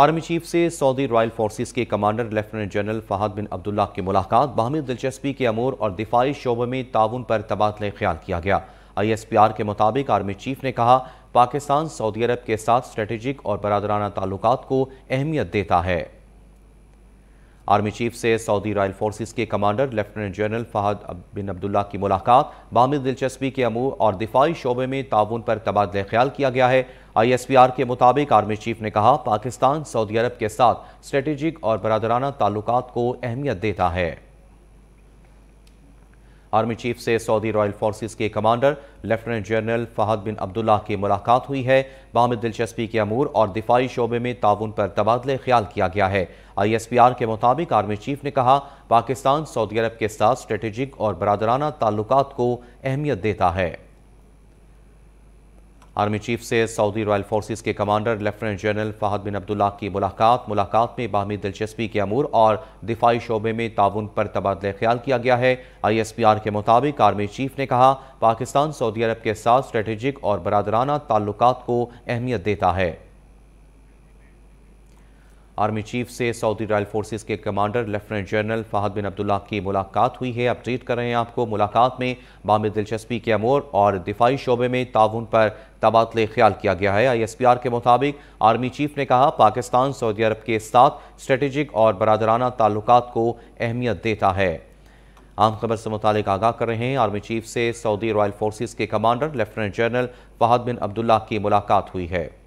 army chief से Saudi royal forces के commander lieutenant general Fahd bin Abdullah की मुलाकात बाहमी दिलचस्पी के अमूर और दिफाई शोबे में ताउन पर तबादला ख्याल किया गया आईएसपीआर के मुताबिक आर्मी चीफ ने कहा पाकिस्तान सऊदी अरब के साथ स्ट्रेटेजिक और बरदराना ताल्लुक को अहमियत देता है आर्मी चीफ से सऊदी रॉयल फोर्सेस के commander lieutenant general Fahd bin Abdullah की मुलाकात बामी दिलचस्पी के अमूर और दिफाई शोबे में ताउन पर तबादला ख्याल किया गया है आईएसपीआर के मुताबिक आर्मी चीफ ने कहा पाकिस्तान सऊदी अरब के साथ स्ट्रेटेजिक और बरदराना ताल्लुकात को अहमियत देता है आर्मी चीफ से सऊदी रॉयल फोर्सेस के commander lieutenant general Fahd bin Abdullah की मुलाकात हुई है बाहमी दिलचस्पी के अमूर और दिफाई शोबे में ताउन पर तबादले ख्याल किया गया है आईएसपीआर के मुताबिक आर्मी चीफ ने कहा पाकिस्तान सऊदी अरब के साथ स्ट्रेटेजिक और बरदराना ताल्लुकात को अहमियत देता है आर्मी चीफ से सऊदी रॉयल फोर्सेस के commander lieutenant general Fahd bin Abdullah की मुलाकात मुलाकात में बाहमी दिलचस्पी के अमूर और दिफाई शोबे में ताउन पर तबादला ख्याल किया गया है आईएसपीआर के मुताबिक आर्मी चीफ ने कहा पाकिस्तान सऊदी अरब के साथ स्ट्रेटेजिक और बरदराना ताल्लुक को अहमियत देता है आर्मी चीफ से सऊदी रॉयल फोर्सेस के commander lieutenant general Fahad bin Abdullah की मुलाकात हुई है अपडेट कर रहे हैं आपको मुलाकात में बाम दिलचस्पी के अमोर और दिफाई शोबे में ताउन पर तबादले ख्याल किया गया है आईएसपीआर के मुताबिक आर्मी चीफ ने कहा पाकिस्तान सऊदी अरब के साथ स्ट्रेटेजिक और बरदराना ताल्लुक को अहमियत देता है आम खबर से मुतालिक आगाह कर रहे हैं आर्मी चीफ से सऊदी रॉयल फोर्सेज के commander lieutenant general Fahad bin Abdullah की मुलाकात हुई है